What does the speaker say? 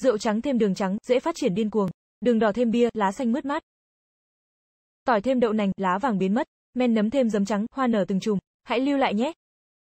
Rượu trắng thêm đường trắng, dễ phát triển điên cuồng. Đường đỏ thêm bia, lá xanh mướt mát. Tỏi thêm đậu nành, lá vàng biến mất. Men nấm thêm giấm trắng, hoa nở từng chùm. Hãy lưu lại nhé.